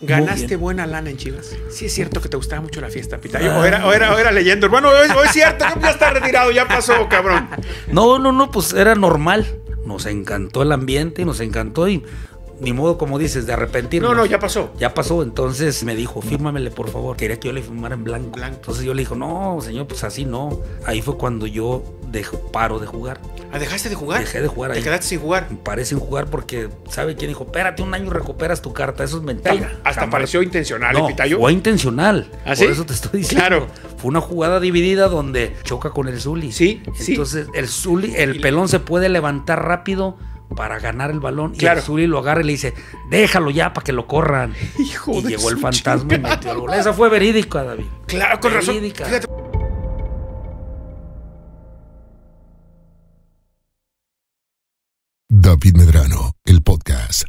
Ganaste buena lana en Chivas. Sí es cierto que te gustaba mucho la fiesta, pita. Ah. O, era, leyendo, bueno Hoy, es cierto ya está retirado, ya pasó, cabrón. No, no, no, pues era normal. Nos encantó el ambiente, nos encantó y ni modo, como dices, de arrepentir. No, no, ya pasó. Ya pasó. Entonces me dijo, fírmamele, por favor. Quería que yo le firmara en blanco. Entonces yo le dije, no, señor, pues así no. Ahí fue cuando yo dejo, paro de jugar. ¿Ah, dejaste de jugar? Dejé de jugar. ¿Te quedaste sin jugar? Paré sin jugar porque, ¿sabe quién dijo? Espérate, un año recuperas tu carta. Eso es mentira. hasta pareció intencional, no, Epitayo. ¿eh, fue intencional. ¿Ah, por eso te estoy diciendo. Claro. Fue una jugada dividida donde choca con el Zuli. Sí, Entonces, el Zuli, el pelón se puede levantar rápido para ganar el balón. Y Azuri lo agarra y le dice, déjalo ya para que lo corran. y llegó el fantasma y metió el Esa fue verídica, David. Claro, con razón. David Medrano, el podcast.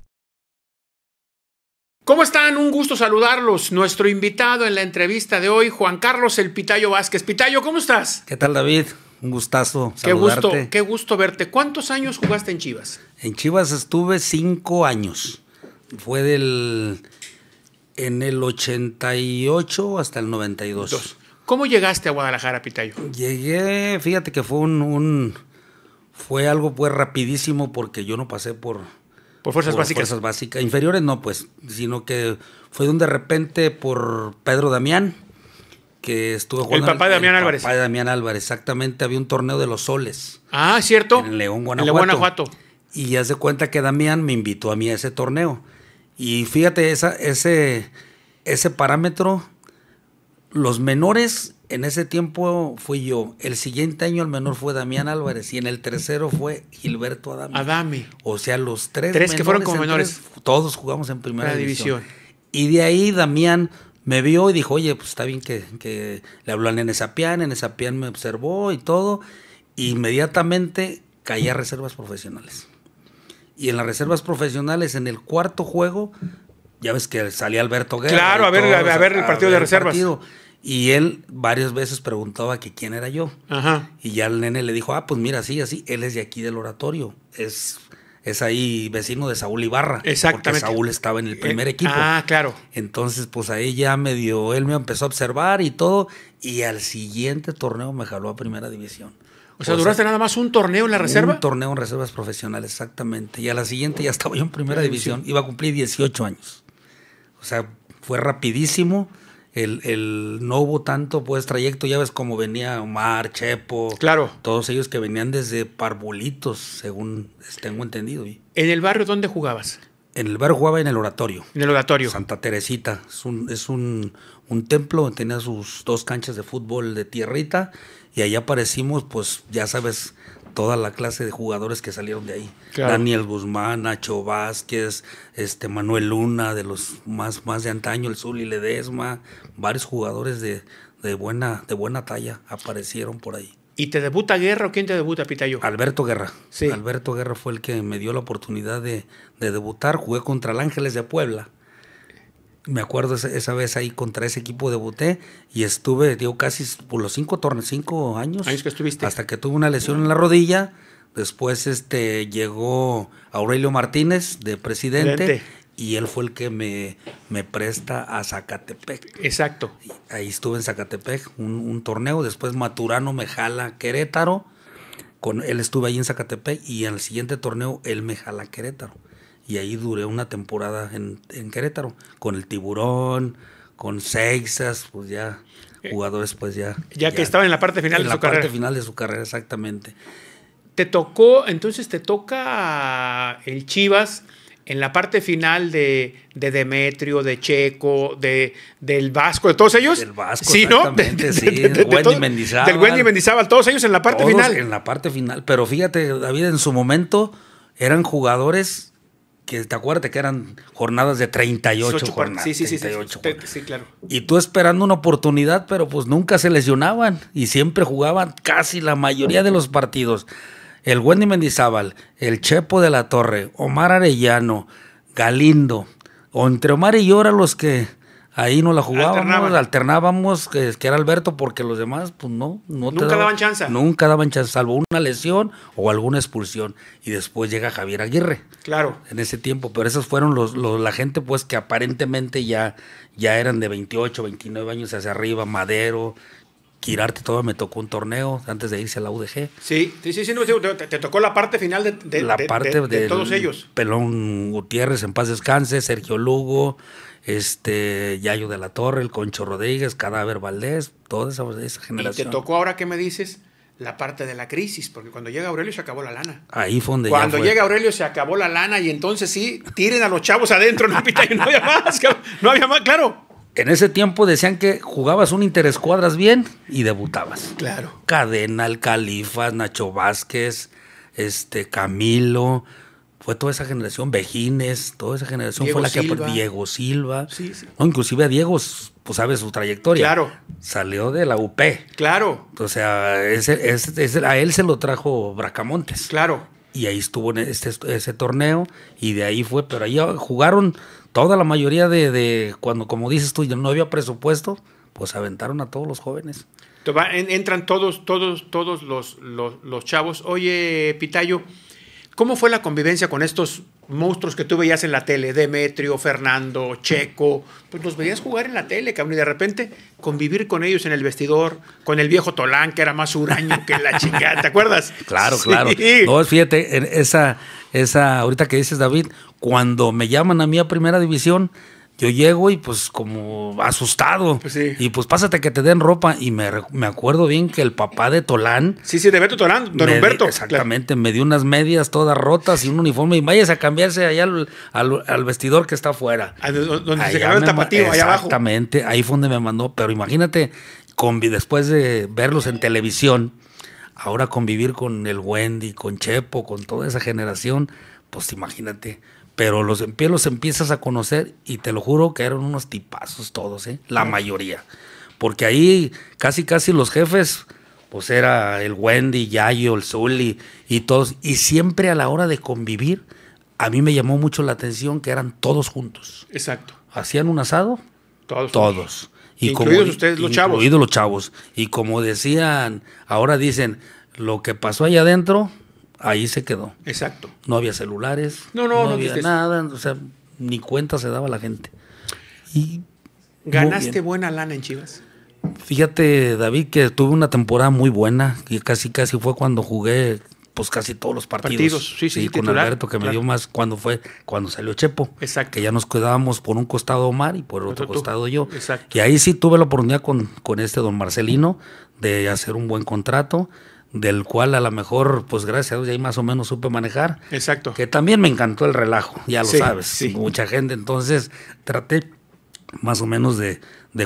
¿Cómo están? Un gusto saludarlos. Nuestro invitado en la entrevista de hoy, Juan Carlos El Pitayo Vázquez. Pitayo, ¿cómo estás? ¿Qué tal, David? un gustazo. Qué gusto, qué gusto verte. ¿Cuántos años jugaste en Chivas? En Chivas estuve cinco años. Fue del en el 88 hasta el 92. ¿Cómo llegaste a Guadalajara, Pitayo? Llegué, fíjate que fue un, fue algo pues rapidísimo porque yo no pasé por por fuerzas básicas. básicas, inferiores no pues, sino que fue donde de repente por Pedro Damián que estuvo jugando. El papá de Damián Álvarez. El papá de Damián Álvarez, exactamente. Había un torneo de los soles. Ah, cierto. En León, Guanajuato. En León, Guanajuato. Y ya se cuenta que Damián me invitó a mí a ese torneo. Y fíjate, ese, ese parámetro, los menores en ese tiempo fui yo. El siguiente año el menor fue Damián Álvarez y en el tercero fue Gilberto Adame. Adame. O sea, los tres. Tres que fueron como menores. todos jugamos en primera división. Y de ahí Damián me vio y dijo, oye, pues está bien que, le habló al Nene Sapián, Nene Sapián me observó y todo, inmediatamente caía reservas profesionales. Y en las reservas profesionales, en el cuarto juego, ya ves que salía Alberto Guerra. Claro, a ver, ver, el partido de reservas. Y él varias veces preguntaba que quién era yo. Y ya el nene le dijo, ah, pues mira, sí, así, él es de aquí del oratorio. Es es ahí vecino de Saúl Ibarra. Exactamente. Porque Saúl estaba en el primer eh, equipo. Ah, claro. Entonces, pues ahí ya dio, él me empezó a observar y todo, y al siguiente torneo me jaló a primera división. O sea, duraste nada más un torneo en la reserva. Un torneo en reservas profesionales, exactamente. Y a la siguiente ya estaba yo en primera división. Iba a cumplir 18 años. O sea, fue rapidísimo el, el, no hubo tanto pues trayecto, ya ves como venía Omar, Chepo, claro. todos ellos que venían desde Parbolitos, según tengo entendido. ¿En el barrio dónde jugabas? En el barrio jugaba en el oratorio. En el oratorio. Santa Teresita. Es un, es un, templo, tenía sus dos canchas de fútbol de tierrita y ahí aparecimos, pues ya sabes, toda la clase de jugadores que salieron de ahí. Daniel Guzmán, Nacho Vázquez, este Manuel Luna, de los más, más de antaño, el y Ledesma, varios jugadores de, de, buena, de buena talla aparecieron por ahí. ¿Y te debuta Guerra o quién te debuta, Pitayo? Alberto Guerra. Sí. Alberto Guerra fue el que me dio la oportunidad de, de debutar. Jugué contra el Ángeles de Puebla me acuerdo esa, vez ahí contra ese equipo debuté y estuve, digo, casi por los cinco torneos, cinco años. que estuviste. Hasta que tuve una lesión en la rodilla. Después este, llegó Aurelio Martínez de presidente. Y él fue el que me, me presta a Zacatepec. Exacto. ahí estuve en Zacatepec, un, torneo. Después Maturano me jala Querétaro. Con él estuve ahí en Zacatepec y en el siguiente torneo él me jala Querétaro y ahí duré una temporada en, Querétaro, con el Tiburón, con sexas pues ya eh, jugadores pues ya... Ya, que estaba en la parte final de su carrera. En la parte final de su carrera, exactamente. Te tocó, entonces te toca el Chivas en la parte final de, de Demetrio, de Checo, de, del Vasco, de todos ellos. Del Vasco, sí, ¿no? Wendy Del Wendy Mendizábal, todos ellos en la parte final. En la parte final, pero fíjate, David, en su momento eran jugadores que te acuerdas que eran jornadas de 38 jornadas. Sí, sí, sí, sí, sí, claro. Y tú esperando una oportunidad, pero pues nunca se lesionaban y siempre jugaban casi la mayoría de los partidos. El Wendy Mendizábal, el Chepo de la Torre, Omar Arellano, Galindo, o entre Omar y yo eran los que ahí no la jugábamos, alternábamos, que, era Alberto, porque los demás, pues no. no nunca daban, chance. Nunca daban chance, salvo una lesión o alguna expulsión. Y después llega Javier Aguirre. Claro. En ese tiempo, pero esas fueron los, la gente, pues, que aparentemente ya, ya eran de 28, 29 años hacia arriba, Madero, Quirarte todo, me tocó un torneo antes de irse a la UDG. Sí, sí, sí, sí te, tocó la parte final de, de, de todos ellos. Pelón Gutiérrez, en paz descanse, Sergio Lugo, este Yayo de la Torre, el Concho Rodríguez, Cadáver Valdés, toda esa, esa generación. Y te tocó ahora ¿qué me dices la parte de la crisis, porque cuando llega Aurelio se acabó la lana. Ahí fue donde Cuando llega Aurelio se acabó la lana y entonces sí, tiren a los chavos adentro, no, no había más, no había más, claro. En ese tiempo decían que jugabas un interescuadras bien y debutabas. Claro. Cadena, Alcalifas, Califas, Nacho Vázquez, este Camilo, fue toda esa generación, Vejines, toda esa generación fue la Silva. que Diego Silva. inclusive a Diego, pues sabe su trayectoria. Claro. Salió de la UP. Claro. O sea, a él se lo trajo Bracamontes. Claro. Y ahí estuvo en este, ese torneo y de ahí fue, pero ahí jugaron toda la mayoría de, cuando, como dices tú, no había presupuesto, pues aventaron a todos los jóvenes. Entran todos, todos, todos los, los, los chavos. Oye, Pitayo, ¿Cómo fue la convivencia con estos monstruos que tú veías en la tele? Demetrio, Fernando, Checo. Pues los veías jugar en la tele, cabrón. Y de repente convivir con ellos en el vestidor, con el viejo Tolán, que era más huraño que la chica. ¿Te acuerdas? Claro, claro. No, fíjate, esa, esa, ahorita que dices, David, cuando me llaman a mí a primera división, yo llego y pues como asustado. Pues y pues pásate que te den ropa. Y me, acuerdo bien que el papá de Tolán. Sí, sí, de Beto Tolán, don Humberto. exactamente, me dio unas medias todas rotas y un uniforme. Y vayas a cambiarse allá al, vestidor que está afuera. Ah, donde se quedaron el tapatío, allá abajo. Exactamente, ahí fue donde me mandó. Pero imagínate, después de verlos en televisión, ahora convivir con el Wendy, con Chepo, con toda esa generación, pues imagínate pero los, em, los empiezas a conocer y te lo juro que eran unos tipazos todos, ¿eh? la mayoría. Porque ahí casi casi los jefes, pues era el Wendy, Yayo, el Zully y todos. Y siempre a la hora de convivir, a mí me llamó mucho la atención que eran todos juntos. Exacto. ¿Hacían un asado? Todos. Todos. Y como, ustedes los chavos. los chavos. Y como decían, ahora dicen, lo que pasó allá adentro ahí se quedó. Exacto. No había celulares, no, no, no, había nada, o sea, ni cuenta se daba la gente. Y ¿Ganaste buena lana en Chivas? Fíjate, David, que tuve una temporada muy buena y casi casi fue cuando jugué pues casi todos los partidos. sí, sí, con Alberto que me dio más cuando fue cuando salió Chepo. Exacto. Que ya nos quedábamos por un costado Omar y por otro, costado yo. Exacto. Y ahí sí tuve la oportunidad con, con este don Marcelino de hacer un buen contrato del cual a lo mejor, pues gracias a Dios, ya ahí más o menos supe manejar. Exacto. Que también me encantó el relajo, ya lo sabes. Sí. Mucha gente, entonces traté más o menos de,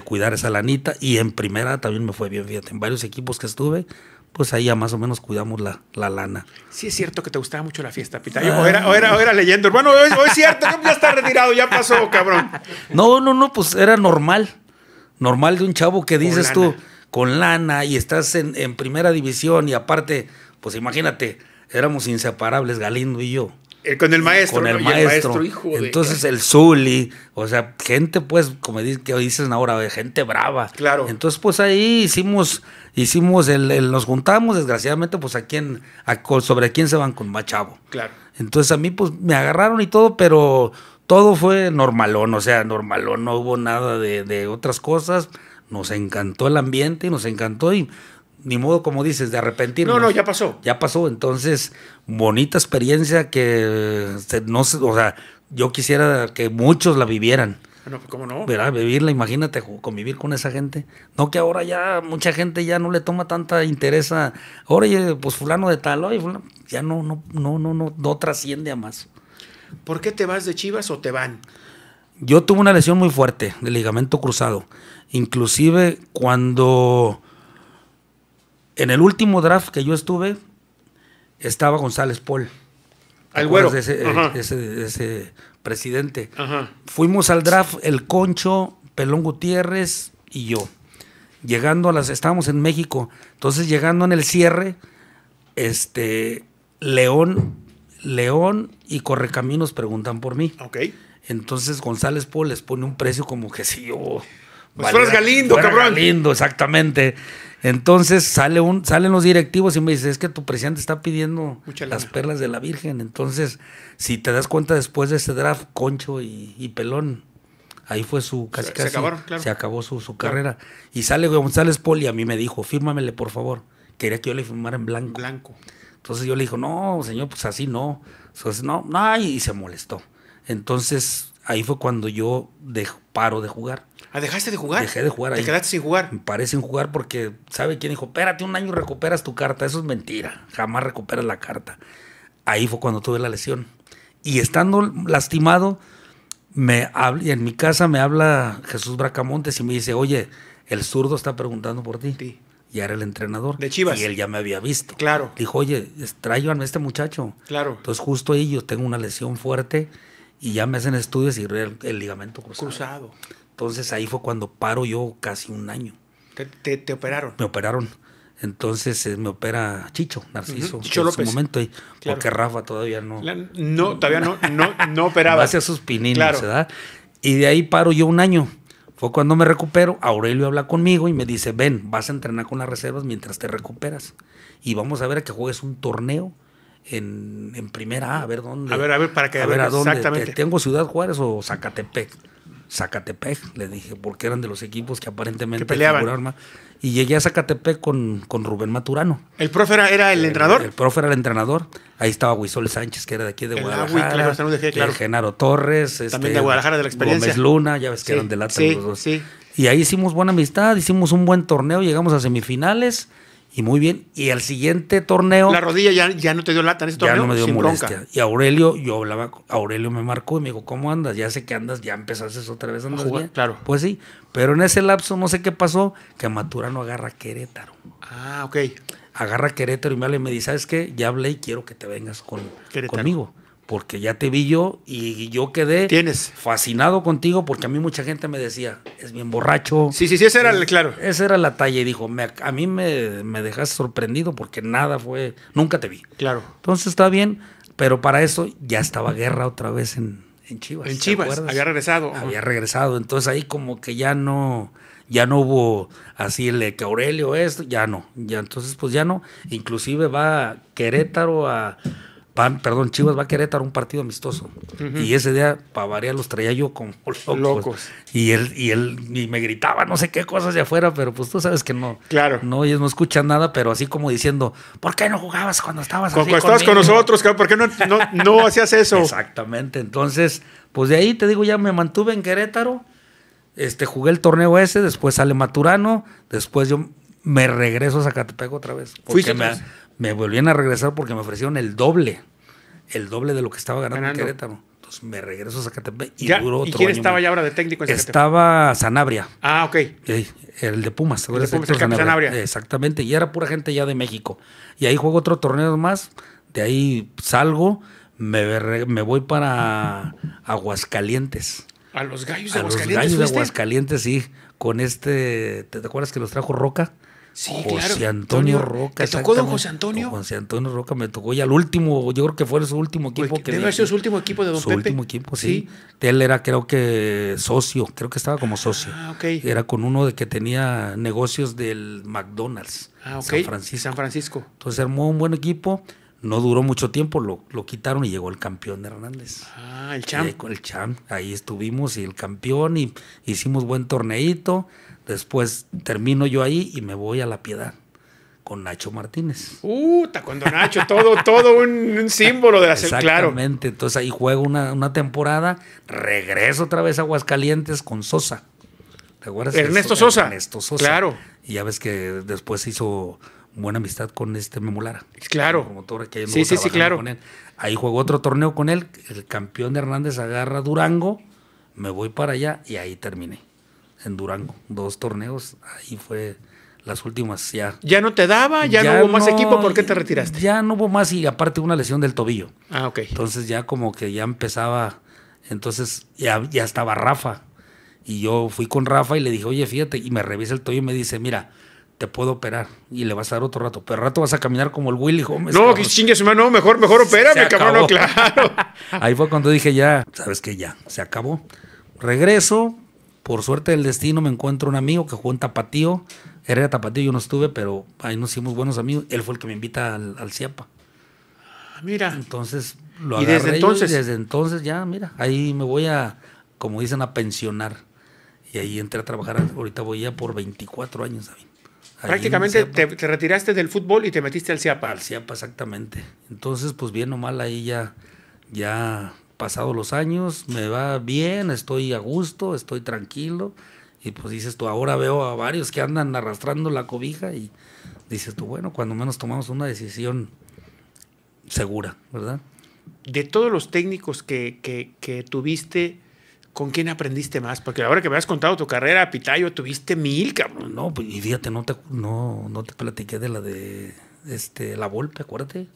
cuidar esa lanita y en primera también me fue bien, fíjate, en varios equipos que estuve. Pues ahí ya más o menos cuidamos la, la lana. Sí, es cierto que te gustaba mucho la fiesta, Pita. Ah. O era, leyendo. hermano hoy es cierto, ya está retirado, ya pasó, cabrón. No, no, no, pues era normal. Normal de un chavo que dices tú, con lana y estás en, primera división y aparte, pues imagínate, éramos inseparables Galindo y yo. Eh, con el maestro. Con el, maestro. Entonces el Zuli, o sea, gente pues, como que dices ahora, gente brava. Claro. Entonces pues ahí hicimos, hicimos, el, nos juntamos desgraciadamente pues a quién, a, sobre quién se van con Machavo. Claro. Entonces a mí pues me agarraron y todo, pero todo fue normalón, o sea, normalón, no hubo nada de, de otras cosas nos encantó el ambiente, y nos encantó y ni modo, como dices, de arrepentir No, no, ya pasó. Ya pasó, entonces, bonita experiencia que no o sea, yo quisiera que muchos la vivieran. No, pues, ¿cómo no? Verá, vivirla, imagínate convivir con esa gente. No que ahora ya mucha gente ya no le toma tanta interés a, oye, pues fulano de tal, ya no, no, no, no, no, no trasciende a más. ¿Por qué te vas de Chivas o te van? Yo tuve una lesión muy fuerte de ligamento cruzado. Inclusive cuando en el último draft que yo estuve, estaba González Paul. El güero. Eh, ese, presidente. Fuimos al draft el Concho, Pelón Gutiérrez y yo. Llegando a las. Estábamos en México. Entonces, llegando en el cierre, este. León, León y Correcaminos preguntan por mí. Ok. Entonces González Paul les pone un precio como que si yo pues fueras Galindo, cabrón. Galindo, exactamente. Entonces sale un, salen los directivos y me dicen, es que tu presidente está pidiendo las perlas de la Virgen. Entonces, si te das cuenta después de ese draft, Concho y, Pelón, ahí fue su casi se, casi, se, acabó su, carrera. Y sale González Poli, a mí me dijo, fírmamele por favor. Quería que yo le firmara en blanco. Blanco. Entonces yo le dijo, no, señor, pues así no. Entonces, no, no, y se molestó. Entonces, ahí fue cuando yo paro de jugar. Ah, dejaste de jugar. Dejé de jugar ahí. Te quedaste jugar. Me un jugar porque, ¿sabe quién dijo? Espérate, un año recuperas tu carta. Eso es mentira. Jamás recuperas la carta. Ahí fue cuando tuve la lesión. Y estando lastimado, me habla, en mi casa me habla Jesús Bracamontes y me dice, oye, el zurdo está preguntando por ti. Sí. Y era el entrenador. De Chivas. Y él ya me había visto. Claro. Dijo, oye, tráiganme a este muchacho. Claro. Entonces justo ahí yo tengo una lesión fuerte y ya me hacen estudios y el, el ligamento cruzado. Cruzado. Entonces ahí fue cuando paro yo casi un año. ¿Te, operaron? Me operaron. Entonces eh, me opera Chicho, Narciso. Chicho en López. momento, porque Rafa todavía no. no, todavía no, no, operaba. Hacia sus pininos, ¿verdad? Y de ahí paro yo un año. Fue cuando me recupero, Aurelio habla conmigo y me dice, ven, vas a entrenar con las reservas mientras te recuperas. Y vamos a ver a que juegues un torneo en, primera A, ver dónde. A ver, a ver, para que a Exactamente. ¿Tengo Ciudad Juárez o Zacatepec? Zacatepec, le dije, porque eran de los equipos que aparentemente que peleaban. Y llegué a Zacatepec con, con Rubén Maturano. ¿El profe era, el, entrenador? El, profe era el entrenador. Ahí estaba Huisol Sánchez, que era de aquí de Guadalajara. Genaro Torres. También este, de Guadalajara, de la experiencia. Gómez Luna, ya ves que eran de lata Y ahí hicimos buena amistad, hicimos un buen torneo, llegamos a semifinales y muy bien. Y al siguiente torneo. La rodilla ya, no te dio lata en ese torneo. Ya no me dio molestia. Y Aurelio, yo hablaba, Aurelio me marcó y me dijo, ¿cómo andas? Ya sé que andas, ya empezaste otra vez a andar. claro. Pues sí. Pero en ese lapso no sé qué pasó, que Matura no agarra Querétaro. Ah, ok. Agarra Querétaro y me, me dice, ¿sabes qué? Ya hablé y quiero que te vengas con, Querétaro. conmigo porque ya te vi yo y yo quedé fascinado contigo porque a mí mucha gente me decía, es bien borracho. Sí, sí, sí, ese era el, eh, claro. Esa era la talla y dijo, a mí me, me dejaste sorprendido porque nada fue, nunca te vi. Claro. Entonces está bien, pero para eso ya estaba guerra otra vez en, en Chivas. En Chivas, había regresado. Había regresado, entonces ahí como que ya no ya no hubo así el de que Aurelio esto, ya no, ya entonces pues ya no, inclusive va Querétaro a perdón, Chivas va a Querétaro un partido amistoso. Y ese día, para los traía yo como locos. Y él, y él y me gritaba no sé qué cosas de afuera, pero pues tú sabes que no. Claro. No, ellos no escuchan nada, pero así como diciendo, ¿por qué no jugabas cuando estabas Cuando estabas con nosotros, ¿por qué no, no, hacías eso? Exactamente. Entonces, pues de ahí te digo, ya me mantuve en Querétaro. Este, jugué el torneo ese, después sale Maturano, después yo me regreso a Zacatepec otra vez. Porque me, me volvían a regresar porque me ofrecieron el doble, el doble de lo que estaba ganando, en Querétaro. Entonces me regreso a Zacatepec y duró otro ¿Y quién estaba ya ahora de técnico en Estaba Sanabria. Ah, ok. el de Pumas. El de Pumas, el Sanabria. exactamente, y era pura gente ya de México. Y ahí juego otro torneo más, de ahí salgo, me, me voy para Aguascalientes. ¿A los gallos de Aguascalientes? A los gallos de Aguascalientes, sí. Con este, ¿te acuerdas que los trajo Roca? Sí, José Antonio Roca. ¿Te tocó don José Antonio? José Antonio Roca me tocó y al último, yo creo que fue su último equipo. que su último equipo de Don Pepe. último equipo, sí. Él era creo que socio, creo que estaba como socio. Ah, era con uno de que tenía negocios del McDonald's. Ah, San Francisco. Entonces armó un buen equipo. No duró mucho tiempo, lo, lo quitaron y llegó el campeón de Hernández. Ah, el champ. el champ. Ahí estuvimos y el campeón y hicimos buen torneito. Después termino yo ahí y me voy a la piedad con Nacho Martínez. uh, cuando Nacho, todo, todo un, símbolo de hacer claro. Exactamente, entonces ahí juego una, una, temporada, regreso otra vez a Aguascalientes con Sosa. Ernesto Sosa. Ernesto Sosa. Claro. Y ya ves que después hizo buena amistad con este Memulara. Claro. Como que sí, sí, sí, claro. Ahí juego otro torneo con él, el campeón de Hernández agarra Durango, me voy para allá y ahí terminé en Durango, dos torneos, ahí fue las últimas ya. ¿Ya no te daba? ¿Ya, no hubo más equipo? ¿Por qué te retiraste? Ya no hubo más y aparte una lesión del tobillo. Ah, ok. Entonces ya como que ya empezaba, entonces ya, ya estaba Rafa. Y yo fui con Rafa y le dije, oye, fíjate, y me revisa el tobillo y me dice, mira, te puedo operar y le vas a dar otro rato, pero rato vas a caminar como el Willy No, que chingue no mejor, mejor opérame, cabrón, claro. Ahí fue cuando dije ya, sabes que ya, se acabó. Regreso, por suerte del destino me encuentro un amigo que jugó en Tapatío. era Tapatío yo no estuve, pero ahí nos hicimos buenos amigos. Él fue el que me invita al, CIAPA. Ah, mira. Entonces lo agarré. ¿Y desde entonces? desde entonces ya, mira, ahí me voy a, como dicen, a pensionar. Y ahí entré a trabajar. Ahorita voy ya por 24 años, Prácticamente te, te, retiraste del fútbol y te metiste al CIAPA. Al CIAPA, exactamente. Entonces, pues bien o mal, ahí ya, ya Pasados los años, me va bien, estoy a gusto, estoy tranquilo. Y pues dices tú, ahora veo a varios que andan arrastrando la cobija y dices tú, bueno, cuando menos tomamos una decisión segura, ¿verdad? De todos los técnicos que, que, tuviste, ¿con quién aprendiste más? Porque ahora que me has contado tu carrera, Pitayo, tuviste mil, cabrón. No, pues y fíjate, no te, no, no te platiqué de la de este, la Volpe, acuérdate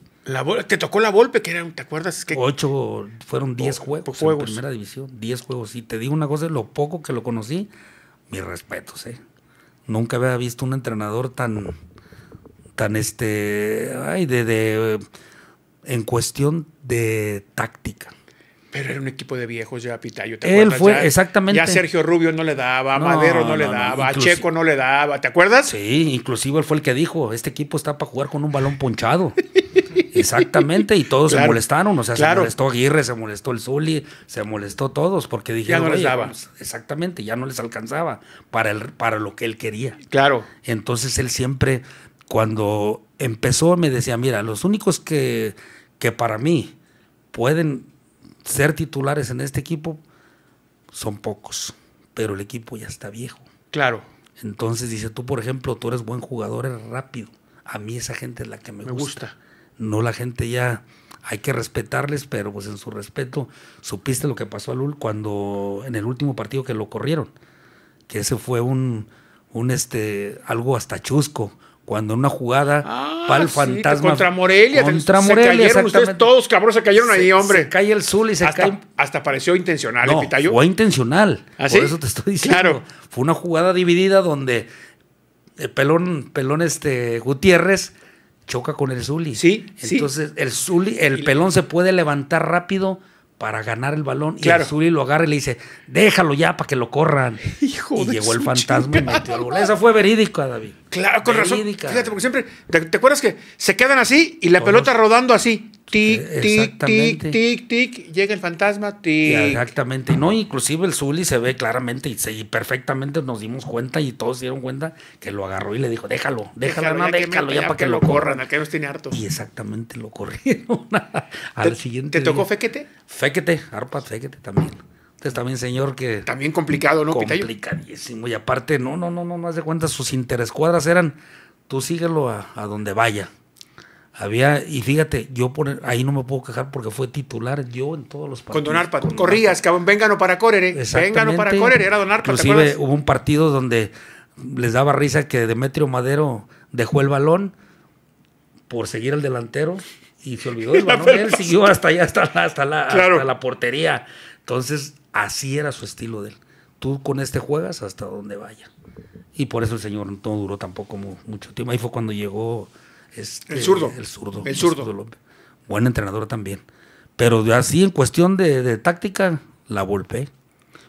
te tocó la golpe que eran, ¿te acuerdas? Ocho, fueron diez oh, juegos, en primera división, diez juegos. Y te digo una cosa, de lo poco que lo conocí, mis respetos, ¿eh? Nunca había visto un entrenador tan, tan este, ay, de, de en cuestión de táctica. Pero era un equipo de viejos ya, Pitayo. ¿te Él fue, exactamente. Ya Sergio Rubio no le daba, Madero no, le daba, Checo no le daba, ¿te acuerdas? Sí, inclusive él fue el que dijo, este equipo está para jugar con un balón ponchado. exactamente, y todos se molestaron, o sea, se molestó Aguirre, se molestó el Zuli, se molestó todos, porque dijeron... Ya no les daba. Pues, exactamente, ya no les alcanzaba para, para lo que él quería. Claro. Entonces él siempre, cuando empezó, me decía, mira, los únicos que, que para mí pueden ser titulares en este equipo son pocos, pero el equipo ya está viejo. Claro. Entonces dice, tú por ejemplo, tú eres buen jugador, eres rápido. A mí esa gente es la que me, gusta. No la gente ya, hay que respetarles, pero pues en su respeto, supiste lo que pasó a Lul cuando en el último partido que lo corrieron, que ese fue un, un este, algo hasta chusco cuando en una jugada ah, fantasma. Contra Morelia. Contra Morelia. cayeron ustedes todos, cabros se cayeron ahí, hombre. Se cae el Zuli, se hasta, cae. pareció intencional, no, Fue intencional. ¿Ah, por eso te estoy diciendo. Claro. Fue una jugada dividida donde Pelón, Pelón este, Gutiérrez choca con el Zuli. Sí. Entonces, el Zuli, el pelón se puede levantar rápido para ganar el balón. Y Y Azuri lo agarra y le dice, déjalo ya para que lo corran. Hijo y llegó el fantasma y metió el gol. Esa fue verídica, David. Claro, con razón. Fíjate, porque siempre, ¿te, acuerdas que se quedan así y la pelota rodando así? Eh, tic, tic, tic, tic, tic, llega el fantasma, tic. Exactamente, no, inclusive el Zully se ve claramente y, se, perfectamente nos dimos cuenta y todos dieron cuenta que lo agarró y le dijo, déjalo, déjalo, déjalo, ya, déjalo, ya, para que, lo corran, que hartos. Y exactamente lo corrieron al siguiente ¿Te tocó día. Fequete? Fequete, arpa Fequete también. Entonces este también, señor, que... También complicado, ¿no, Complicadísimo. Y aparte, no, no, no, no, no de cuenta, sus interescuadras eran, tú síguelo a, a donde vaya. Había, y fíjate, yo por, ahí no me puedo quejar porque fue titular yo en todos los partidos. Con Don Arpa, corrías, cabrón, para correr o para correr era Don Arpa, Inclusive hubo un partido donde les daba risa que Demetrio Madero dejó el balón por seguir al delantero y se olvidó del balón, él siguió hasta allá, hasta la, hasta la portería. Entonces, así era su estilo de él. Tú con este juegas hasta donde vaya. Y por eso el señor no duró tampoco mucho tiempo. Ahí fue cuando llegó este, el zurdo. El zurdo. El zurdo. Buen entrenador también. Pero así, en cuestión de, táctica, la golpeé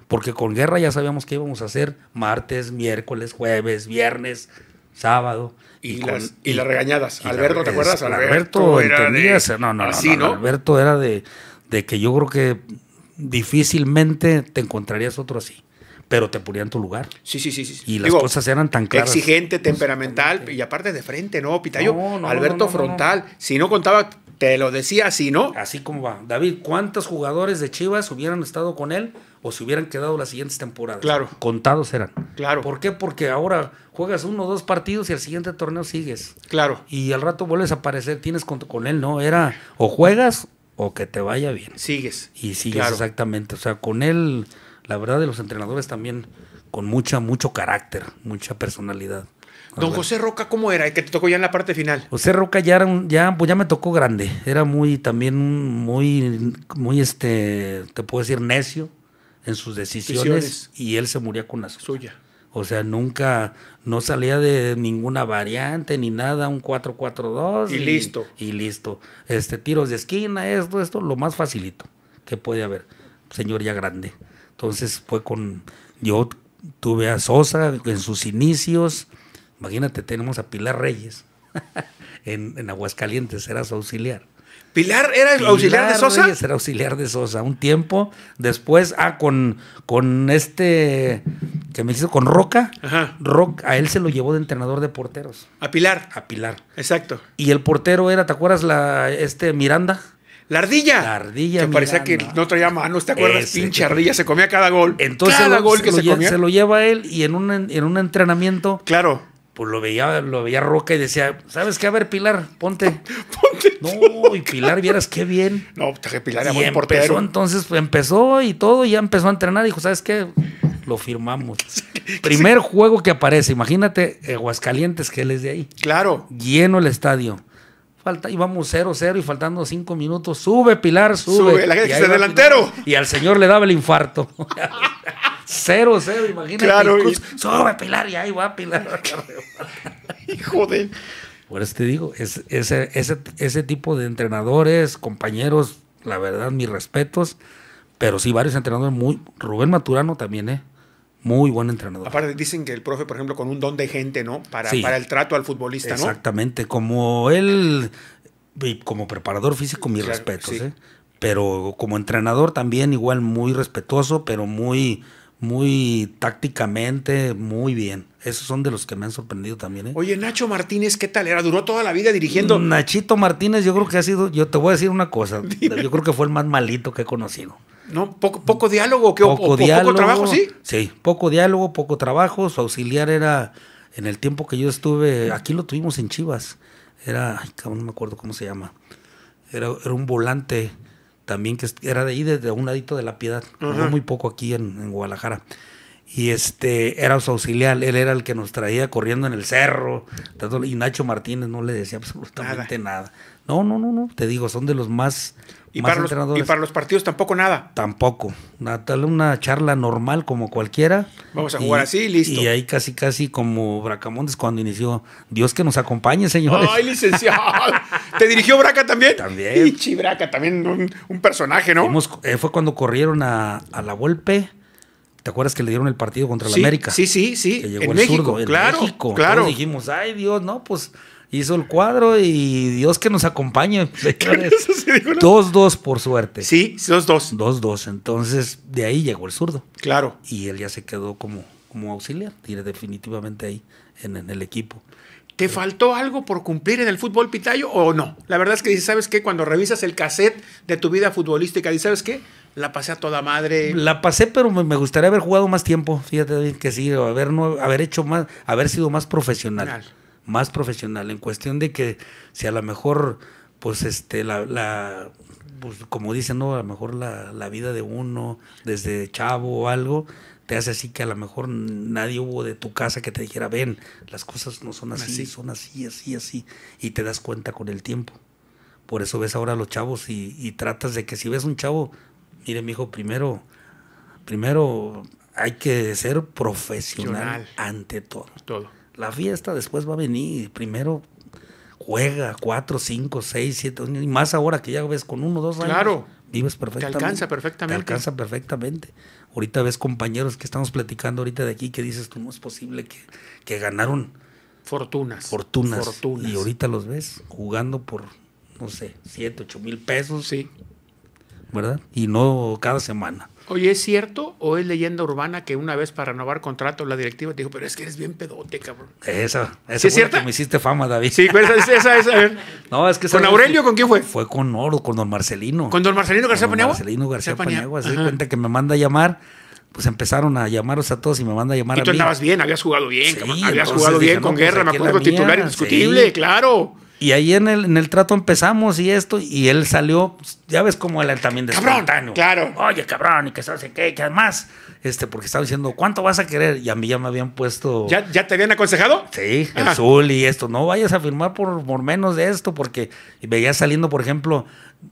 Porque con guerra ya sabíamos qué íbamos a hacer martes, miércoles, jueves, viernes, sábado. Y, las, las, regañadas. Alberto, ¿te acuerdas? Alberto, era no, no, Alberto era de, de que yo creo que difícilmente te encontrarías otro así pero te en tu lugar. Sí, sí, sí. sí. Y las cosas eran tan claras. Exigente, pues, temperamental, y aparte de frente, ¿no? Pitayo, no, Alberto frontal. Si no contaba, te lo decía así, ¿no? Así como va. David, ¿cuántos jugadores de Chivas hubieran estado con él o se hubieran quedado las siguientes temporadas? Claro. Contados eran. Claro. ¿Por qué? Porque ahora juegas uno o dos partidos y al siguiente torneo sigues. Claro. Y al rato vuelves a aparecer, tienes con, él, ¿no? Era o juegas o que te vaya bien. Sigues. Y sigues exactamente. O sea, con él la verdad de los entrenadores también con mucha, mucho carácter, mucha personalidad. Don José Roca, ¿cómo era? que te tocó ya en la parte final. José Roca ya ya, pues ya me tocó grande. Era muy, también muy, muy este, te puedo decir, necio en sus decisiones. Y él se moría con la suya. O sea, nunca, no salía de ninguna variante ni nada, un 4-4-2. Y, listo. Y listo. Este, tiros de esquina, esto, esto, lo más facilito que puede haber. Señor ya grande. Entonces fue con, yo tuve a Sosa en sus inicios, imagínate, tenemos a Pilar Reyes en, Aguascalientes, era su auxiliar. Pilar era el auxiliar de Sosa. era auxiliar de Sosa. Un tiempo después, ah, con, con este que me hizo con Roca. Roca, a él se lo llevó de entrenador de porteros. A Pilar. A Pilar. Exacto. Y el portero era, ¿te acuerdas la este Miranda? La ardilla. La ardilla. Que parecía que no traía manos, ¿te acuerdas? Pinche ardilla, se comía cada gol. Entonces, cada gol se que se, lo, comía. se lo lleva él y en un, en un entrenamiento. Claro. Pues lo veía, lo veía Roca y decía, ¿sabes qué? A ver, Pilar, ponte. ponte. No, y Pilar, vieras qué bien. No, pues, Pilar era y Entonces, pues, empezó y todo, ya empezó a entrenar. y Dijo, ¿sabes qué? Lo firmamos. Primer juego que aparece, imagínate, Aguascalientes, que él es de ahí. Claro. Lleno el estadio íbamos 0-0 y faltando 5 minutos. Sube, Pilar, sube. sube la se delantero. y al señor le daba el infarto. 0-0, imagínate. Claro, Sube, Pilar, y ahí va Pilar. Hijo de... Por eso te digo, ese, ese tipo de entrenadores, compañeros, la verdad, mis respetos. Pero sí, varios entrenadores muy... Rubén Maturano también, ¿eh? Muy buen entrenador. Aparte, dicen que el profe, por ejemplo, con un don de gente, ¿no? Para, para el trato al futbolista, ¿no? Exactamente. Como él, como preparador físico, mis respeto, respetos, ¿eh? Pero como entrenador también, igual muy respetuoso, pero muy, muy tácticamente, muy bien. Esos son de los que me han sorprendido también. ¿eh? Oye, Nacho Martínez, ¿qué tal era? Duró toda la vida dirigiendo. Nachito Martínez, yo creo que ha sido, yo te voy a decir una cosa, yo creo que fue el más malito que he conocido. ¿No? Poco, poco diálogo, que, poco, o, poco trabajo, ¿sí? Sí, poco diálogo, poco trabajo. Su auxiliar era, en el tiempo que yo estuve, aquí lo tuvimos en Chivas. Era, no me acuerdo cómo se llama. Era, un volante también que era de ahí, desde un ladito de la piedad. muy poco aquí en, Guadalajara. Y este era su auxiliar, él era el que nos traía corriendo en el cerro. Y Nacho Martínez no le decía absolutamente nada. No, no, no, no. Te digo, son de los más, ¿Y, para entrenadores. Los, y para los partidos tampoco nada. Tampoco. Dale una charla normal como cualquiera. Vamos a jugar así, listo. Y ahí casi, casi como Bracamontes cuando inició. Dios que nos acompañe, señores. Ay, licenciado. ¿Te dirigió Braca también? También. Y Braca, también un, personaje, ¿no? Eh, fue cuando corrieron a, la Volpe. ¿Te acuerdas que le dieron el partido contra la América? Sí, sí, sí. llegó en México, claro, dijimos, ay Dios, no, pues hizo el cuadro y Dios que nos acompañe, Dos, dos, por suerte. Sí, dos, dos. Dos, dos. Entonces, de ahí llegó el zurdo. Claro. Y él ya se quedó como, como auxiliar, tiene definitivamente ahí en, el equipo. ¿Te faltó algo por cumplir en el fútbol pitayo o no? La verdad es que dices, ¿sabes qué? Cuando revisas el cassette de tu vida futbolística, dices, ¿sabes qué? La pasé a toda madre. La pasé, pero me gustaría haber jugado más tiempo, fíjate bien que sí, haber, haber hecho más, haber sido más profesional más profesional, en cuestión de que si a lo mejor, pues este, la, pues, como dicen, ¿no? A lo mejor la, vida de uno desde chavo o algo, te hace así que a lo mejor nadie hubo de tu casa que te dijera, ven, las cosas no son así, son así, así, así. Y te das cuenta con el tiempo. Por eso ves ahora a los chavos y, y tratas de que si ves un chavo, mire, mi hijo, primero, primero hay que ser profesional, ante todo. Todo. La fiesta después va a venir. Primero juega cuatro, cinco, seis, siete Y más ahora que ya ves con uno, dos años. Claro. Vives perfectamente. Te alcanza perfectamente. Te alcanza perfectamente. Ahorita ves compañeros que estamos platicando ahorita de aquí que dices tú no es posible que, que ganaron. Fortunas. Fortunas. Y ahorita los ves jugando por, no sé, siete, ocho mil pesos. Sí. ¿Verdad? Y no cada semana. Oye, ¿es cierto o es leyenda urbana que una vez para renovar contrato la directiva te dijo, pero es que eres bien pedote, cabrón? Esa, eso es cierto. me hiciste fama, David. Sí, pues, esa, esa, esa. No, es que ¿Con Aurelio con quién fue? Fue con Oro, con don Marcelino. ¿Con don Marcelino García don Marcelino García Paniagua. Se cuenta que me manda a llamar pues empezaron a llamaros a todos y me manda a llamar a mí. tú andabas bien, habías jugado bien, Habías jugado bien con pues, Guerra, me acuerdo, titular indiscutible, claro. Y ahí en el, en el trato empezamos y esto, y él salió, pues, ya ves como él también de cabrón, Claro. Oye, cabrón, y que sabe qué, que además, este, porque estaba diciendo, ¿cuánto vas a querer? Y a mí ya me habían puesto. ¿Ya, ya te habían aconsejado? Sí, el Zul y esto. No vayas a firmar por, por menos de esto, porque veía saliendo, por ejemplo,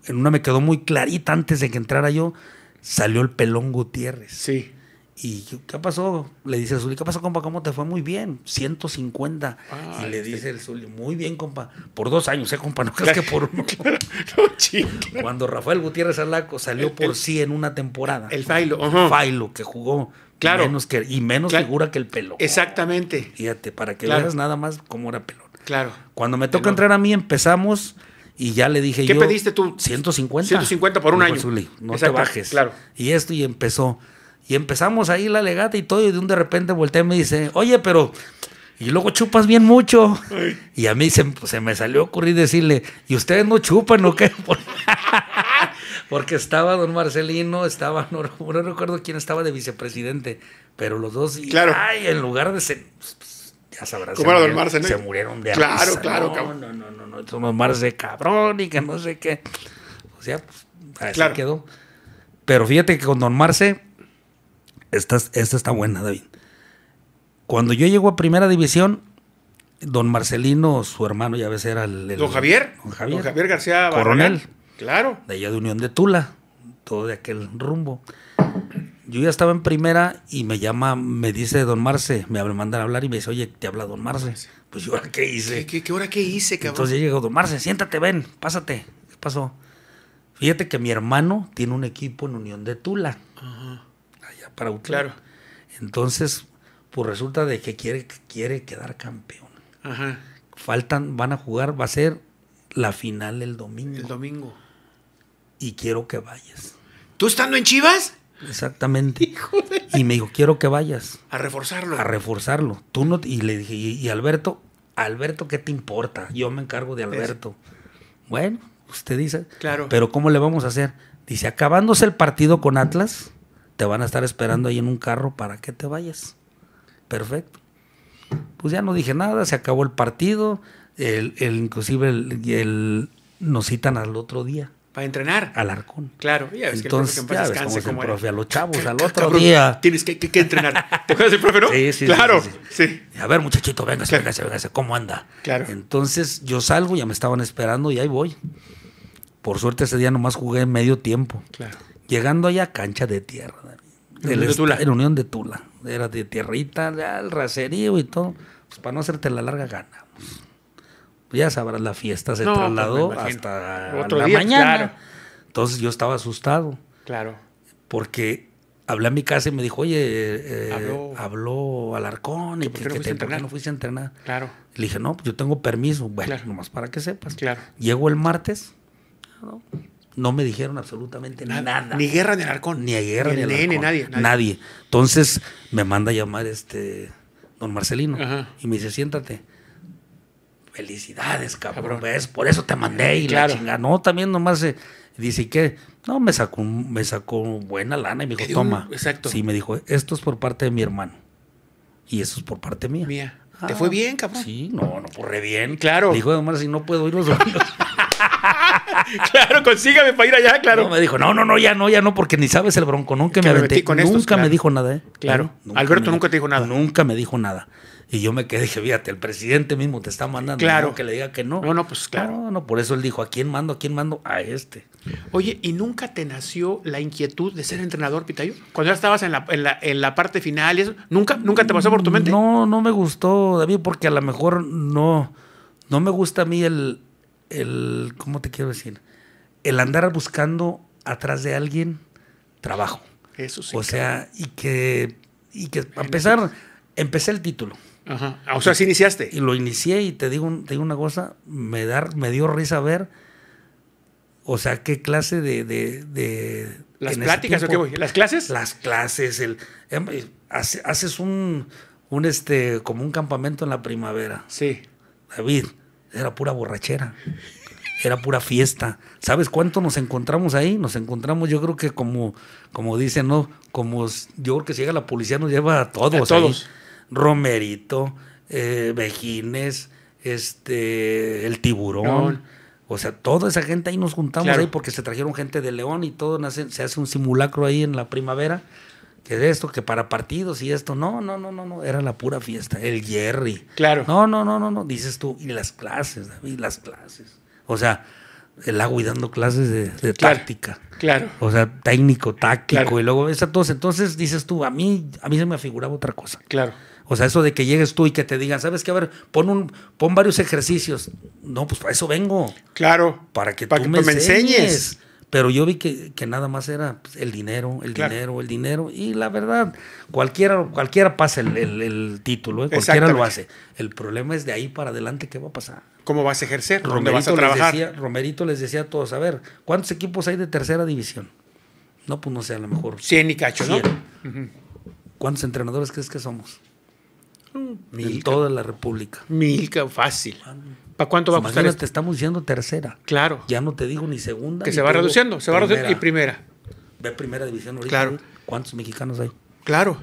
en una me quedó muy clarita antes de que entrara yo, salió el pelón Gutiérrez. Sí. ¿Y qué pasó? Le dice el Zuli, ¿qué pasó, compa? ¿Cómo te fue? Muy bien, 150. y le dice el Zuli, muy bien, compa. Por dos años, ¿eh, compa? No crees que por uno. no, Cuando Rafael Gutiérrez Alaco salió por sí en una temporada. El Failo. Uh Failo, que jugó. Claro. Menos que, y menos figura que el pelo Exactamente. Fíjate, para que veas nada más cómo era pelón. Claro. Cuando me toca entrar a mí, empezamos y ya le dije ¿Qué yo. ¿Qué pediste tú? 150. 150 por un año. Zuli, no te bajes. Claro. Y esto, y empezó. Y empezamos ahí la legata y todo, y de un de repente volteé y me dice, oye, pero... Y luego chupas bien mucho. Y a mí se, me salió a ocurrir decirle, ¿y ustedes no chupan o qué? Porque estaba don Marcelino, estaba, no, recuerdo quién estaba de vicepresidente, pero los dos, claro. ay, en lugar de pues, ya sabrás, se, murieron, don ¿eh? se murieron de Claro, claro, no, No, no, no, don Omar cabrón y que no sé qué. O sea, pues, así claro. quedó. Pero fíjate que con don Marce esta, está buena, David. Cuando yo llego a primera división, don Marcelino, su hermano, ya ves, era el. don, Javier, don Javier. García Coronel. claro. De allá de Unión de Tula, todo de aquel rumbo. Yo ya estaba en primera y me llama, me dice don Marce, me mandan a hablar y me dice, oye, te habla don Marce. Pues yo, ¿ahora qué hice? ¿Qué, hora qué hice, cabrón? Entonces llegó don Marce, siéntate, ven, pásate. ¿Qué pasó? Fíjate que mi hermano tiene un equipo en Unión de Tula. Ajá para Claro. Entonces, pues resulta de que quiere, quiere quedar campeón. Ajá. Faltan, van a jugar, va a ser la final el domingo. El domingo. Y quiero que vayas. ¿Tú estando en Chivas? Exactamente. Y me dijo, quiero que vayas. A reforzarlo. A reforzarlo. Tú no, y le dije, y, Alberto, Alberto, ¿qué te importa? Yo me encargo de Alberto. Bueno, usted dice. Claro. Pero ¿cómo le vamos a hacer? Dice, acabándose el partido con Atlas, te van a estar esperando ahí en un carro para que te vayas. Perfecto. Pues ya no dije nada, se acabó el partido, el, el inclusive el, nos citan al otro día. Para entrenar. Al arcón. Claro, ya ves Entonces, que el ya ves cómo el profe a los chavos, al otro día. Tienes que, que, entrenar. ¿Te acuerdas del profe, no? Sí, sí. Claro, sí. A ver, muchachito, venga, claro. véngase, ¿cómo anda? Claro. Entonces yo salgo, ya me estaban esperando y ahí voy. Por suerte ese día nomás jugué medio tiempo. Claro. Llegando allá a cancha de tierra. En Unión de Tula. Era de tierrita, ya el racerío y todo. Pues para no hacerte la larga gana. Ya sabrás, la fiesta se pues, trasladó hasta la mañana. Entonces yo estaba asustado. Claro. Porque hablé a mi casa y me dijo, oye, eh, habló, Alarcón y que, no que no fuiste a entrenar? Claro. Le dije, no, pues, yo tengo permiso. Bueno, nomás para que sepas. Claro. Llego el martes. ¿no? no me dijeron absolutamente nada. Ni guerra de narcón. Ni guerra ni, ni, nadie, nadie, nadie. Entonces me manda a llamar este don Marcelino y me dice, siéntate. Felicidades, cabrón. Por eso te mandé y la chingada. No, también nomás eh, dice, que qué? No, me sacó, me sacó buena lana y me dijo, toma. Exacto. Sí, me dijo, esto es por parte de mi hermano y eso es por parte mía. Mía. ¿Te ah, fue bien, cabrón? Sí, no, no, por pues re bien. Claro. Me dijo, nomás, si no puedo ir los claro, consígame para ir allá, claro. me dijo, no, no, no, ya no, ya no, porque ni sabes el bronco. Nunca me aventé. Con nunca me dijo nada, ¿eh? Claro. Alberto nunca te dijo nada. Nunca me dijo nada. Y yo me quedé, dije, fíjate, el presidente mismo te está mandando. Claro. Que le diga que no. No, no, pues claro. No, no, por eso él dijo, ¿a quién mando? ¿A quién mando? A este. Oye, ¿y nunca te nació la inquietud de ser entrenador, Pitayo? Cuando ya estabas en la, parte final ¿nunca, ¿nunca te pasó por tu mente? No, no me gustó, David, porque a lo mejor no, no me gusta a mí el, el, ¿cómo te quiero decir? El andar buscando atrás de alguien trabajo. Eso sí. O sea, y que, y que a pesar empecé el título. Ajá. Ah, o sea, sí iniciaste. Y lo inicié y te digo, te digo una cosa, me, dar, me dio risa ver, o sea, qué clase de... de, las pláticas, ¿o qué voy? ¿Las clases? Las clases, el, em, eh, haces un, un, este, como un campamento en la primavera. Sí. David, era pura borrachera, era pura fiesta. ¿Sabes cuánto nos encontramos ahí? Nos encontramos, yo creo que como, como dicen, ¿no? Como yo creo que si llega la policía nos lleva a todos. Romerito, eh, este, el tiburón. O sea, toda esa gente ahí nos juntamos ahí porque se trajeron gente de León y todo se hace un simulacro ahí en la primavera que de esto, que para partidos y esto. No, no, no, no, no, era la pura fiesta, el Jerry. Claro. No, no, no, no, no, dices tú, y las clases, David, las clases. O sea, el agua y dando clases de, táctica. Claro. O sea, técnico, táctico, y luego esas entonces, entonces dices tú, a mí, a mí se me figuraba otra cosa. Claro. O sea, eso de que llegues tú y que te digan, ¿sabes qué? A ver, pon, un, pon varios ejercicios. No, pues para eso vengo. Claro. Para que, tú, me enseñes. Pero yo vi que, nada más era pues, el dinero, el dinero, el dinero. Y la verdad, cualquiera, cualquiera pasa el, título, ¿eh? cualquiera lo hace. El problema es de ahí para adelante qué va a pasar. ¿Cómo vas a ejercer? ¿Dónde vas a trabajar? Romerito les decía a todos, a ver, ¿cuántos equipos hay de tercera división? No, pues no sé, a lo mejor. 100 y cacho, ¿no? ¿Cuántos entrenadores crees que somos? y mm. toda la República. mil fácil. Ah, ¿Para cuánto va a costar? te estamos diciendo tercera. Claro. Ya no te digo ni segunda. Que se va reduciendo, se va reduciendo. Y primera. Ve primera división Claro. ¿eh? ¿Cuántos mexicanos hay? Claro.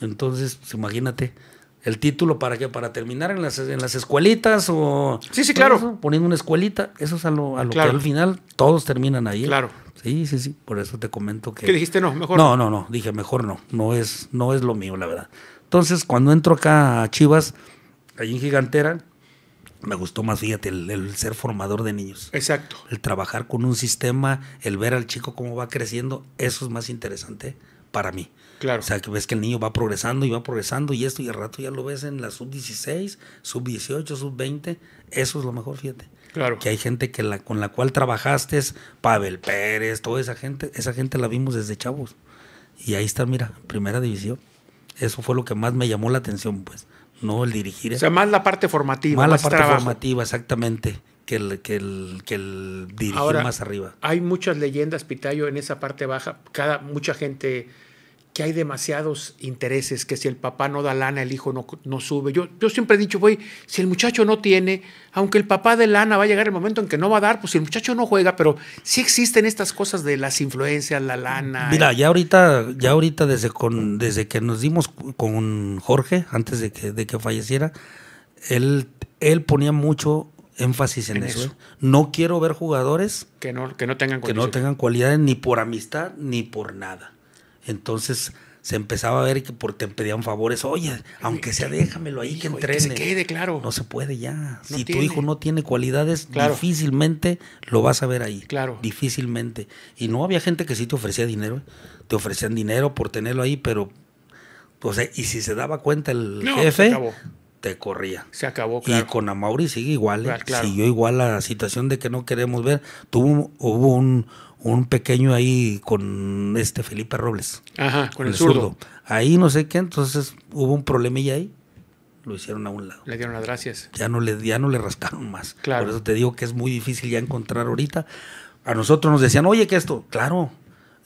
Entonces, pues, imagínate. El título para qué? Para terminar en las, en las escuelitas o. Sí, sí, claro. poniendo una escuelita. Eso es a lo, a lo que al final todos terminan ahí. Claro. Sí, sí, sí. Por eso te comento que. dijiste no? Mejor. No, no, no. Dije mejor no. No es, no es lo mío, la verdad. Entonces, cuando entro acá a Chivas, allí en Gigantera, me gustó más, fíjate, el, ser formador de niños. Exacto. El trabajar con un sistema, el ver al chico cómo va creciendo, eso es más interesante para mí. Claro. O sea, que ves que el niño va progresando y va progresando y esto y al rato ya lo ves en la sub-16, sub-18, sub-20, eso es lo mejor, fíjate. Claro. Que hay gente que la, con la cual trabajaste, es Pavel Pérez, toda esa gente, esa gente la vimos desde chavos. Y ahí está, mira, primera división. Eso fue lo que más me llamó la atención, pues, no el dirigir. O eh. sea, más la parte formativa. Más, la parte formativa, exactamente, que el, que el, que el dirigir más arriba. Hay muchas leyendas, Pitayo, en esa parte baja. Cada, mucha gente que hay demasiados intereses, que si el papá no da lana, el hijo no, sube. Yo, yo siempre he dicho, güey, si el muchacho no tiene, aunque el papá de lana va a llegar el momento en que no va a dar, pues si el muchacho no juega, pero sí existen estas cosas de las influencias, la lana. Mira, ya ahorita, ya ahorita desde, con, desde que nos dimos con Jorge, antes de que, de que falleciera, él, él ponía mucho énfasis en, eso. ¿eh? No quiero ver jugadores que no, que no tengan, que no tengan cualidades ni por amistad ni por nada. Entonces se empezaba a ver que por, te pedían favores, oye, aunque sea déjamelo ahí que entrene. Que claro. No se puede ya. si tu hijo no tiene cualidades, difícilmente lo vas a ver ahí. Claro. Difícilmente. Y no había gente que sí te ofrecía dinero. ¿eh? Te ofrecían dinero por tenerlo ahí, pero. O y si se daba cuenta el jefe, te corría. Se acabó, claro. Y con Amauri sigue igual, ¿eh? claro, siguió igual la situación de que no queremos ver. Tuvo, hubo un, pequeño ahí con este Felipe Robles. Ajá, con el, zurdo. Ahí no sé qué, entonces hubo un problemilla ahí. Lo hicieron a un lado. Le dieron las gracias. Ya no le, ya no le rascaron más. Claro. Por eso te digo que es muy difícil ya encontrar ahorita. A nosotros nos decían, oye, que esto, claro.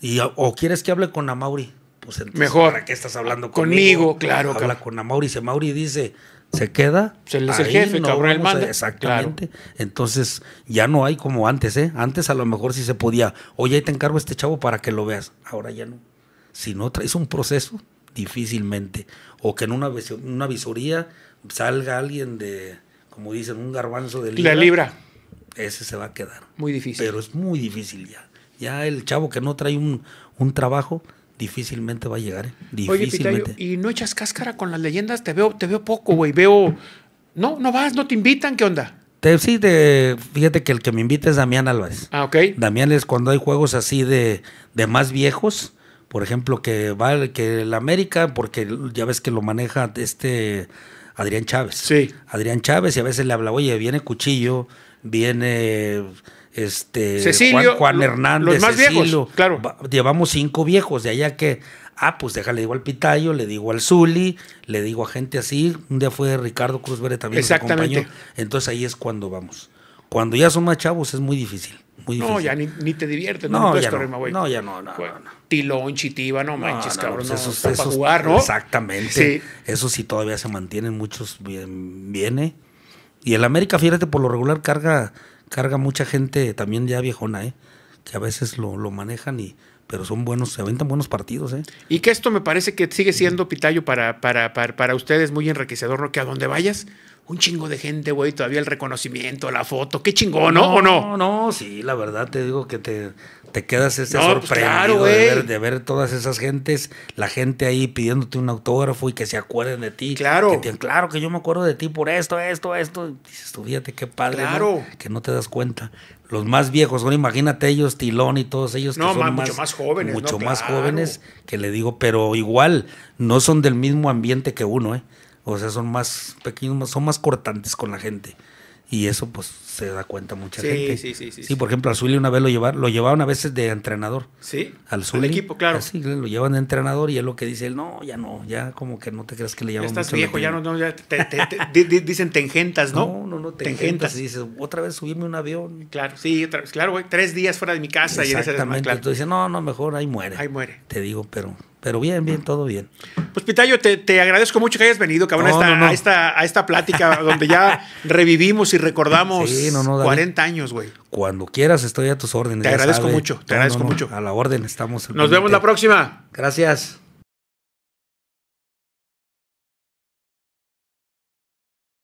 Y, o quieres que hable con Amauri. Pues entonces, Mejor. ¿Para qué estás hablando conmigo? claro. Habla con Amauri. Si Amauri dice, se queda. Se el jefe, cabrón, el Exactamente. Entonces, ya no hay como antes, ¿eh? Antes a lo mejor sí se podía, oye, ahí te encargo este chavo para que lo veas. Ahora ya no. Si no traes un proceso, difícilmente. O que en una, una visoría salga alguien de, como dicen, un garbanzo de libra. La libra. Ese se va a quedar. Muy difícil. Pero es muy difícil ya. Ya el chavo que no trae un, un trabajo, difícilmente va a llegar. ¿eh? Difícilmente. y no echas cáscara con las leyendas, te veo, te veo poco, güey. Veo. No, no vas, no te invitan, ¿qué onda? Te, sí, fíjate que el que me invita es Damián Álvarez. Ah, ok. Damián es cuando hay juegos así de, más viejos. Por ejemplo, que va que el América, porque ya ves que lo maneja este Adrián Chávez. Sí. Adrián Chávez, y a veces le habla, oye, viene Cuchillo, viene este Juan, Hernández, los más claro. llevamos cinco viejos, de allá que, ah, pues déjale, digo al Pitayo, le digo al Zuli, le digo a gente así, un día fue Ricardo Cruz Verde también Exactamente. Nos acompañó, entonces ahí es cuando vamos. Cuando ya son más chavos es muy difícil. No, ya ni, te diviertes, no, ya no, no, ya no, no, Tilón, chitiba, no manches, cabrón, pues para jugar, ¿no? Exactamente. Eso sí todavía se mantienen muchos bien, viene. Y el América, fíjate, por lo regular carga carga mucha gente también ya viejona, ¿eh? que a veces lo, lo manejan y, pero son buenos, se aventan buenos partidos. ¿eh? Y que esto me parece que sigue siendo, Pitayo, para, para, para, para ustedes muy enriquecedor, ¿no? Que a donde vayas, un chingo de gente, güey, todavía el reconocimiento, la foto, qué chingón, ¿no? ¿O no? No, no, sí, la verdad te digo que te, te quedas este sorprendido de, ver, todas esas gentes, la gente ahí pidiéndote un autógrafo y que se acuerden de ti. Claro. Que claro que yo me acuerdo de ti por esto, esto, esto. Y dices, fíjate qué padre. Que no te das cuenta. Los más viejos, bueno, imagínate ellos, Tilón y todos ellos. No, mucho más jóvenes. Mucho más jóvenes que le digo, pero igual no son del mismo ambiente que uno, ¿eh? O sea, son más pequeños, son más cortantes con la gente. Y eso pues se da cuenta mucha gente. Sí, sí, sí, sí. por ejemplo, al Zully una vez lo llevaron, lo llevaban a veces de entrenador. Sí. Al Zully. equipo, claro. Ah, sí, lo llevan de entrenador y es lo que dice él, no, ya no, ya como que no te creas que le llaman. estás viejo, ya no, ya te, dicen tengentas, ¿no? No, no, no, tengentas. Y dices, otra vez subirme un avión. Claro, sí, otra vez, claro, güey, tres días fuera de mi casa. Exactamente. Y en dices, no, no, mejor ahí muere. Ahí muere. Te digo, pero pero bien, bien, todo bien. Pues Pitayo, te, agradezco mucho que hayas venido, cabrón, a, esta, a, esta, plática donde ya revivimos y recordamos 40 años, güey. Cuando quieras estoy a tus órdenes. Te agradezco mucho, te agradezco mucho. A la orden estamos. Nos vemos la próxima. Gracias.